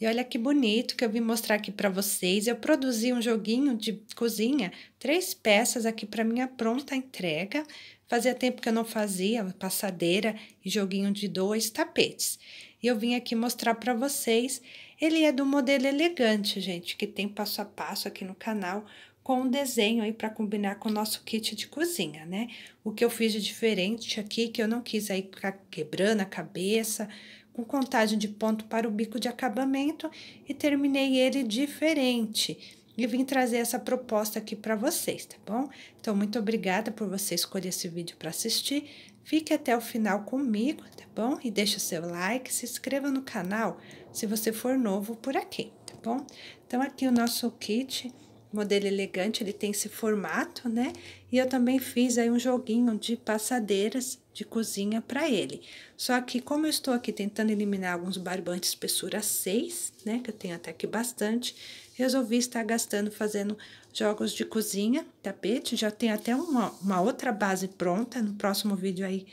E olha que bonito que eu vim mostrar aqui para vocês. Eu produzi um joguinho de cozinha, três peças aqui para minha pronta entrega. Fazia tempo que eu não fazia passadeira e joguinho de dois tapetes. E eu vim aqui mostrar para vocês. Ele é do modelo elegante, gente, que tem passo a passo aqui no canal com um desenho aí para combinar com o nosso kit de cozinha, né? O que eu fiz de diferente aqui, que eu não quis aí ficar quebrando a cabeça, com contagem de ponto para o bico de acabamento e terminei ele diferente. E vim trazer essa proposta aqui para vocês, tá bom? Então, muito obrigada por você escolher esse vídeo para assistir. Fique até o final comigo, tá bom? E deixa seu like, se inscreva no canal se você for novo por aqui, tá bom? Então, aqui o nosso kit modelo elegante, ele tem esse formato, né? E eu também fiz aí um joguinho de passadeiras de cozinha para ele. Só que como eu estou aqui tentando eliminar alguns barbantes espessura 6, né? Que eu tenho até aqui bastante, resolvi estar gastando fazendo jogos de cozinha, tapete. Já tem até uma, uma outra base pronta no próximo vídeo aí,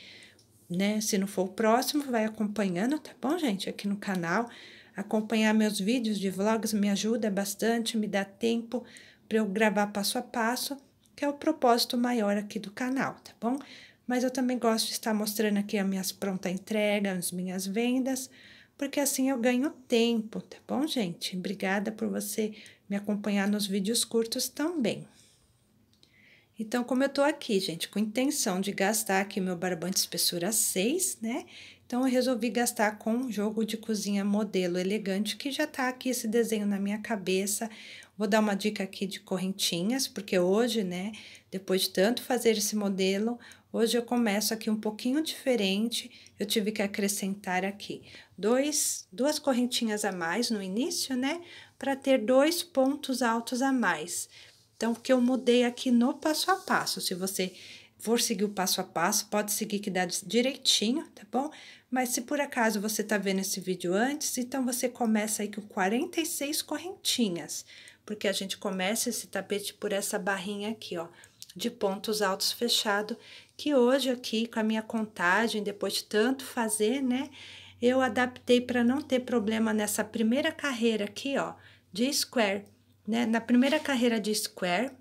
né? Se não for o próximo, vai acompanhando, tá bom, gente? Aqui no canal. Acompanhar meus vídeos de vlogs me ajuda bastante, me dá tempo para eu gravar passo a passo, que é o propósito maior aqui do canal, tá bom? Mas eu também gosto de estar mostrando aqui as minhas pronta entrega, as minhas vendas, porque assim eu ganho tempo, tá bom, gente? Obrigada por você me acompanhar nos vídeos curtos também. Então, como eu tô aqui, gente, com intenção de gastar aqui meu barbante espessura 6, né? Então, eu resolvi gastar com um jogo de cozinha modelo elegante, que já tá aqui esse desenho na minha cabeça. Vou dar uma dica aqui de correntinhas, porque hoje, né, depois de tanto fazer esse modelo, hoje eu começo aqui um pouquinho diferente, eu tive que acrescentar aqui dois, duas correntinhas a mais no início, né, para ter dois pontos altos a mais. Então, que eu mudei aqui no passo a passo, se você for seguir o passo a passo, pode seguir que dá direitinho, tá bom? Mas se por acaso você tá vendo esse vídeo antes, então você começa aí com 46 correntinhas porque a gente começa esse tapete por essa barrinha aqui, ó, de pontos altos fechado, que hoje aqui com a minha contagem, depois de tanto fazer, né, eu adaptei para não ter problema nessa primeira carreira aqui, ó, de square, né? Na primeira carreira de square,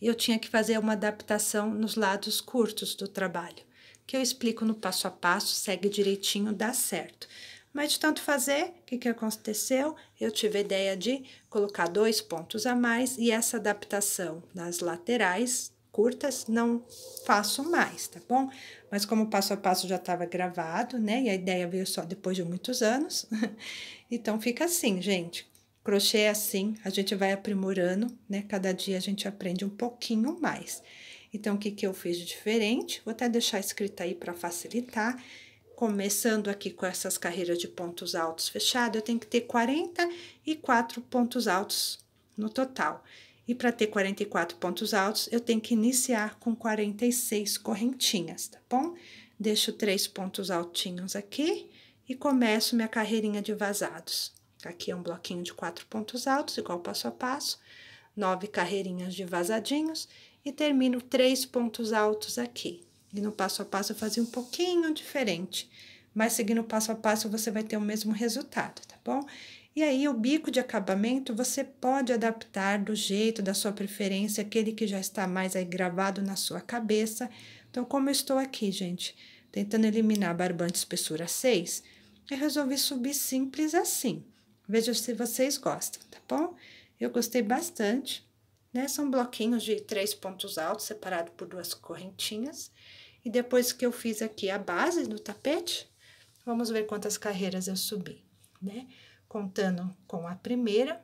eu tinha que fazer uma adaptação nos lados curtos do trabalho, que eu explico no passo a passo, segue direitinho, dá certo. Mas de tanto fazer, o que, que aconteceu? Eu tive a ideia de colocar dois pontos a mais e essa adaptação nas laterais curtas não faço mais, tá bom? Mas como o passo a passo já estava gravado, né? E a ideia veio só depois de muitos anos. então fica assim, gente. Crochê é assim, a gente vai aprimorando, né? Cada dia a gente aprende um pouquinho mais. Então, o que, que eu fiz de diferente? Vou até deixar escrito aí para facilitar começando aqui com essas carreiras de pontos altos fechado, eu tenho que ter 44 pontos altos no total. E para ter 44 pontos altos, eu tenho que iniciar com 46 correntinhas, tá bom? Deixo três pontos altinhos aqui e começo minha carreirinha de vazados. Aqui é um bloquinho de quatro pontos altos, igual passo a passo, nove carreirinhas de vazadinhos e termino três pontos altos aqui. E no passo a passo eu fazia um pouquinho diferente, mas seguindo passo a passo você vai ter o mesmo resultado, tá bom? E aí, o bico de acabamento você pode adaptar do jeito da sua preferência, aquele que já está mais aí gravado na sua cabeça. Então, como eu estou aqui, gente, tentando eliminar barbante espessura 6, eu resolvi subir simples assim. Veja se vocês gostam, tá bom? Eu gostei bastante, né? São bloquinhos de três pontos altos, separados por duas correntinhas. E depois que eu fiz aqui a base do tapete, vamos ver quantas carreiras eu subi, né? Contando com a primeira,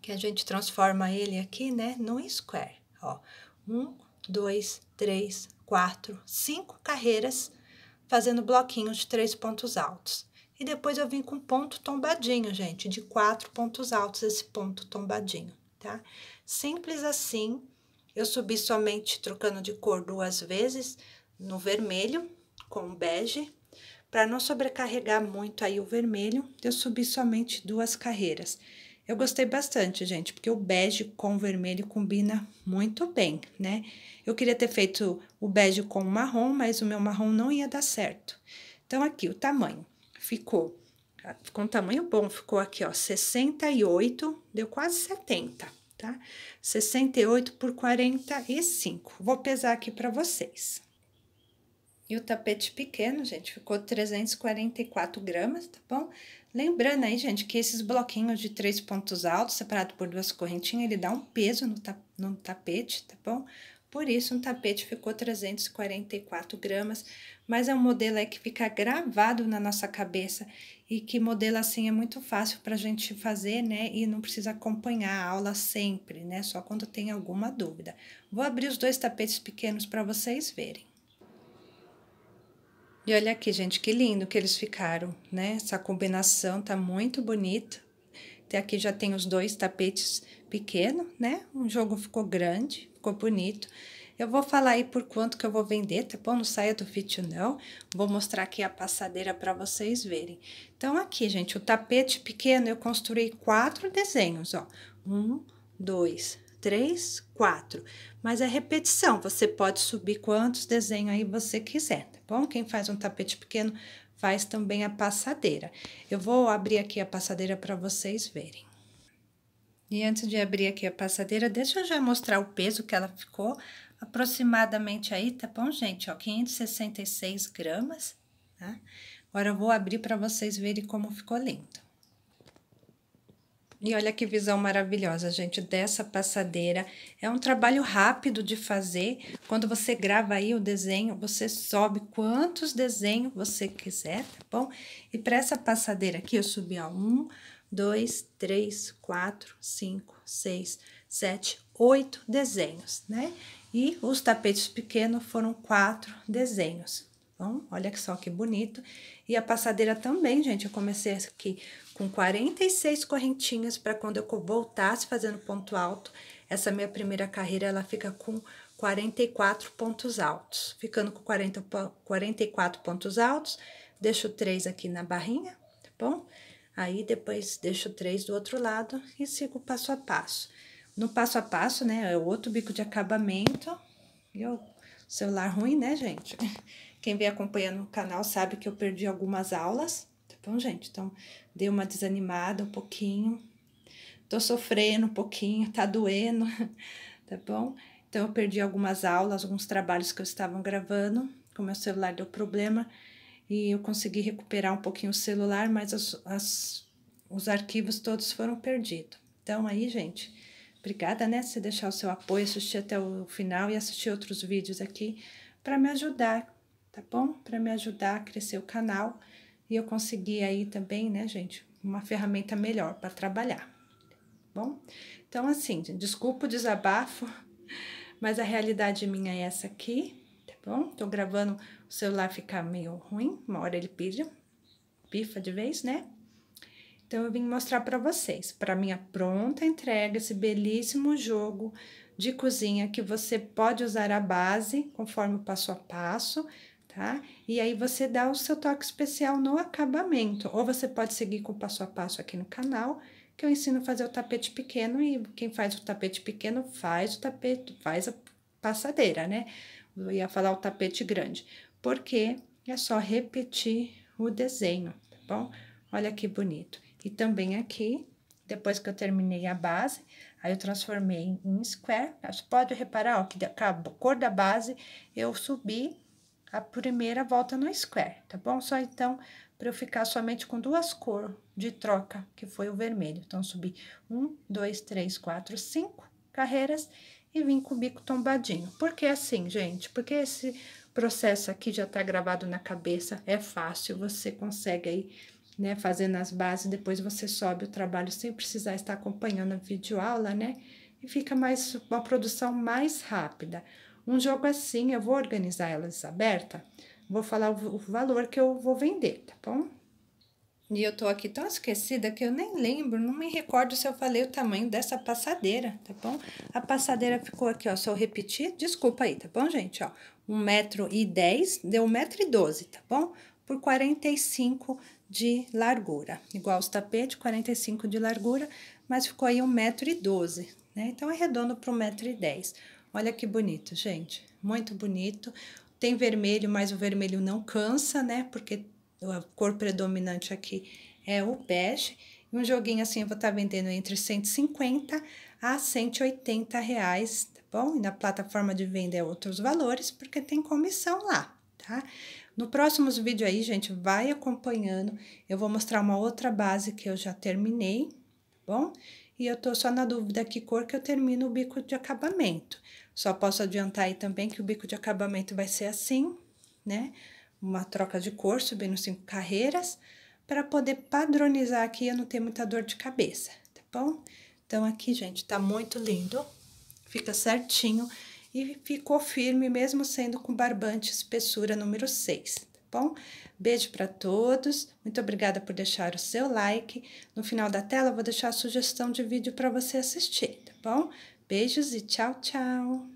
que a gente transforma ele aqui, né, num square, ó. Um, dois, três, quatro, cinco carreiras, fazendo bloquinhos de três pontos altos. E depois eu vim com ponto tombadinho, gente, de quatro pontos altos, esse ponto tombadinho, tá? Simples assim, eu subi somente trocando de cor duas vezes, no vermelho com bege. Para não sobrecarregar muito aí o vermelho, eu subi somente duas carreiras. Eu gostei bastante, gente, porque o bege com o vermelho combina muito bem, né? Eu queria ter feito o bege com o marrom, mas o meu marrom não ia dar certo. Então, aqui o tamanho ficou, ah, ficou um tamanho bom, ficou aqui, ó, 68, deu quase 70 tá? 68 por 45. Vou pesar aqui para vocês. E o tapete pequeno, gente, ficou 344 gramas, tá bom? Lembrando aí, gente, que esses bloquinhos de três pontos altos, separado por duas correntinhas, ele dá um peso no, ta no tapete, tá bom? Por isso, um tapete ficou 344 gramas, mas é um modelo é que fica gravado na nossa cabeça e que modelo assim é muito fácil para a gente fazer, né? E não precisa acompanhar a aula sempre, né? Só quando tem alguma dúvida. Vou abrir os dois tapetes pequenos para vocês verem. E olha aqui, gente, que lindo que eles ficaram, né? Essa combinação tá muito bonita. Até aqui já tem os dois tapetes pequenos, né? Um jogo ficou grande, ficou bonito. Eu vou falar aí por quanto que eu vou vender, tá bom? Não saia do vídeo, não. Vou mostrar aqui a passadeira para vocês verem. Então, aqui, gente, o tapete pequeno, eu construí quatro desenhos, ó. Um, dois, três, quatro. Mas é repetição, você pode subir quantos desenhos aí você quiser, tá bom? Quem faz um tapete pequeno faz também a passadeira. Eu vou abrir aqui a passadeira para vocês verem. E antes de abrir aqui a passadeira, deixa eu já mostrar o peso que ela ficou aproximadamente aí, tá bom, gente? Ó, 566 gramas, tá? Agora eu vou abrir para vocês verem como ficou lindo. E olha que visão maravilhosa, gente, dessa passadeira. É um trabalho rápido de fazer. Quando você grava aí o desenho, você sobe quantos desenhos você quiser, tá bom? E para essa passadeira aqui, eu subi a um, dois, três, quatro, cinco, seis, sete, oito desenhos, né? E os tapetes pequenos foram quatro desenhos. Bom, então, olha só que bonito. E a passadeira também, gente, eu comecei aqui com 46 correntinhas para quando eu voltasse fazendo ponto alto, essa minha primeira carreira ela fica com 44 pontos altos. Ficando com 40, 44 pontos altos, deixo três aqui na barrinha, tá bom? Aí depois deixo três do outro lado e sigo passo a passo. No passo a passo, né, é o outro bico de acabamento. E o celular ruim, né, gente? Quem vem acompanhando o canal sabe que eu perdi algumas aulas, tá bom, gente? Então, dei uma desanimada um pouquinho. Tô sofrendo um pouquinho, tá doendo, tá bom? Então, eu perdi algumas aulas, alguns trabalhos que eu estava gravando, com meu celular deu problema e eu consegui recuperar um pouquinho o celular, mas as, as, os arquivos todos foram perdidos. Então, aí, gente, obrigada, né? Se deixar o seu apoio, assistir até o final e assistir outros vídeos aqui para me ajudar, tá bom? Para me ajudar a crescer o canal e eu conseguir aí também, né, gente, uma ferramenta melhor para trabalhar. Bom, então assim, desculpa o desabafo, mas a realidade minha é essa aqui bom? Tô gravando, o celular fica meio ruim, uma hora ele pija, pifa de vez, né? Então eu vim mostrar para vocês, para minha pronta entrega, esse belíssimo jogo de cozinha que você pode usar a base conforme o passo a passo, tá? E aí você dá o seu toque especial no acabamento, ou você pode seguir com o passo a passo aqui no canal, que eu ensino a fazer o tapete pequeno e quem faz o tapete pequeno faz o tapete, faz a passadeira, né? Eu ia falar o tapete grande, porque é só repetir o desenho, tá bom? Olha que bonito. E também aqui, depois que eu terminei a base, aí eu transformei em square. Você pode reparar, ó, que a cor da base eu subi a primeira volta no square, tá bom? Só então, para eu ficar somente com duas cores de troca, que foi o vermelho. Então, subi um, dois, três, quatro, cinco carreiras e vim com o bico tombadinho. Por que é assim, gente? Porque esse processo aqui já tá gravado na cabeça, é fácil, você consegue aí, né, fazendo as bases, depois você sobe o trabalho sem precisar estar acompanhando a videoaula, né? E fica mais uma produção mais rápida. Um jogo assim, eu vou organizar elas aberta, vou falar o valor que eu vou vender, tá bom? E eu tô aqui tão esquecida que eu nem lembro, não me recordo se eu falei o tamanho dessa passadeira, tá bom? A passadeira ficou aqui, ó, só eu repetir, desculpa aí, tá bom, gente? Ó, 1,10m, deu 1,12m, tá bom? Por 45 de largura, igual os tapetes, 45 de largura, mas ficou aí 1,12m, né? Então, arredondo é para e m Olha que bonito, gente, muito bonito. Tem vermelho, mas o vermelho não cansa, né? Porque a cor predominante aqui é o bege. Um joguinho assim eu vou estar tá vendendo entre 150 a 180 reais, tá bom? E na plataforma de venda é outros valores, porque tem comissão lá, tá? No próximo vídeo aí, gente, vai acompanhando. Eu vou mostrar uma outra base que eu já terminei, tá bom? E eu tô só na dúvida que cor que eu termino o bico de acabamento. Só posso adiantar aí também que o bico de acabamento vai ser assim, né? uma troca de cor, subindo cinco carreiras, para poder padronizar aqui e não ter muita dor de cabeça, tá bom? Então, aqui, gente, tá muito lindo, fica certinho e ficou firme, mesmo sendo com barbante espessura número 6, tá bom? Beijo para todos, muito obrigada por deixar o seu like. No final da tela, eu vou deixar a sugestão de vídeo para você assistir, tá bom? Beijos e tchau, tchau!